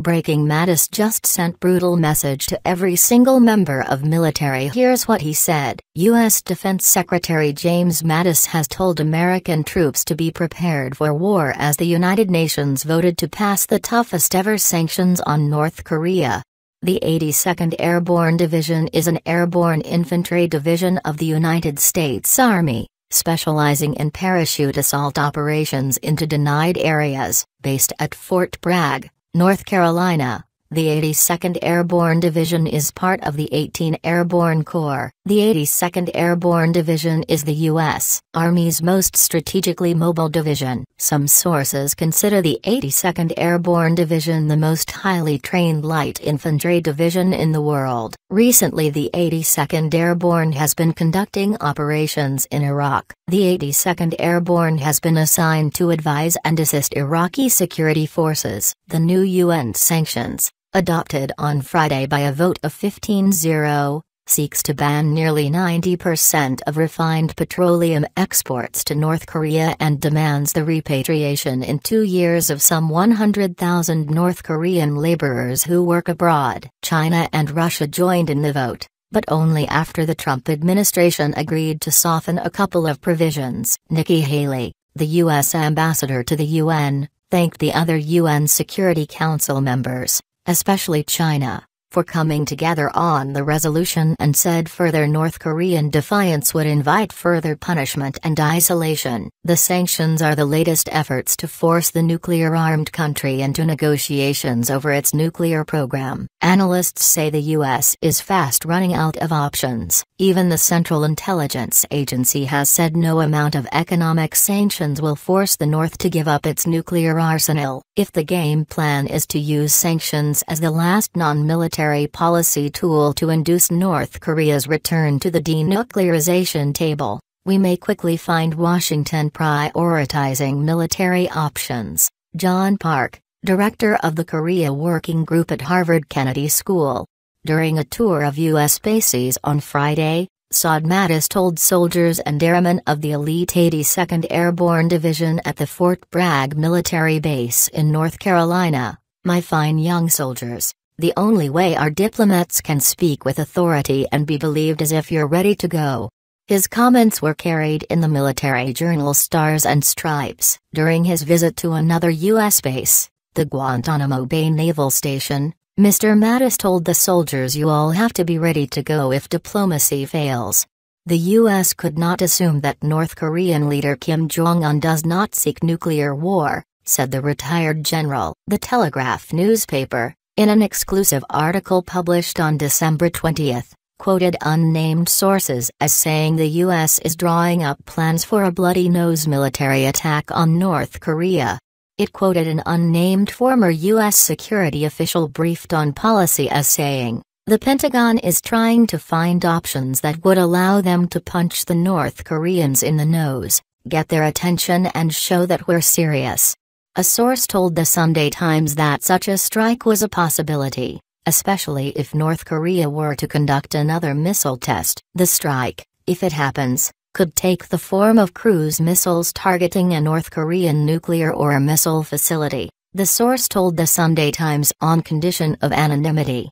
Breaking Mattis just sent brutal message to every single member of military. Here's what he said. U.S. Defense Secretary James Mattis has told American troops to be prepared for war as the United Nations voted to pass the toughest ever sanctions on North Korea. The 82nd Airborne Division is an airborne infantry division of the United States Army specializing in parachute assault operations into denied areas, based at Fort Bragg, North Carolina, the 82nd Airborne Division is part of the 18 Airborne Corps. The 82nd Airborne Division is the U.S. Army's most strategically mobile division. Some sources consider the 82nd Airborne Division the most highly trained light infantry division in the world. Recently, the 82nd Airborne has been conducting operations in Iraq. The 82nd Airborne has been assigned to advise and assist Iraqi security forces. The new UN sanctions, adopted on Friday by a vote of 15 0, seeks to ban nearly 90% of refined petroleum exports to North Korea and demands the repatriation in two years of some 100,000 North Korean laborers who work abroad. China and Russia joined in the vote but only after the Trump administration agreed to soften a couple of provisions. Nikki Haley, the U.S. ambassador to the UN, thanked the other UN Security Council members, especially China, for coming together on the resolution and said further North Korean defiance would invite further punishment and isolation. The sanctions are the latest efforts to force the nuclear armed country into negotiations over its nuclear program. Analysts say the U.S. is fast running out of options. Even the Central Intelligence Agency has said no amount of economic sanctions will force the North to give up its nuclear arsenal. If the game plan is to use sanctions as the last non military military policy tool to induce North Korea's return to the denuclearization table, we may quickly find Washington prioritizing military options. John Park, director of the Korea Working Group at Harvard Kennedy School, during a tour of U.S. bases on Friday, Saad Mattis told soldiers and airmen of the elite 82nd Airborne Division at the Fort Bragg military base in North Carolina, My fine young soldiers, the only way our diplomats can speak with authority and be believed is if you're ready to go. His comments were carried in the military journal Stars and Stripes during his visit to another U.S. base, the Guantanamo Bay Naval Station. Mr. Mattis told the soldiers, You all have to be ready to go if diplomacy fails. The U.S. could not assume that North Korean leader Kim Jong un does not seek nuclear war, said the retired general. The Telegraph newspaper, in an exclusive article published on December 20, quoted unnamed sources as saying the U.S. is drawing up plans for a bloody nose military attack on North Korea. It quoted an unnamed former U.S. security official briefed on policy as saying, The Pentagon is trying to find options that would allow them to punch the North Koreans in the nose, get their attention, and show that we're serious. A source told the Sunday Times that such a strike was a possibility, especially if North Korea were to conduct another missile test. The strike, if it happens, could take the form of cruise missiles targeting a North Korean nuclear or a missile facility, the source told the Sunday Times on condition of anonymity.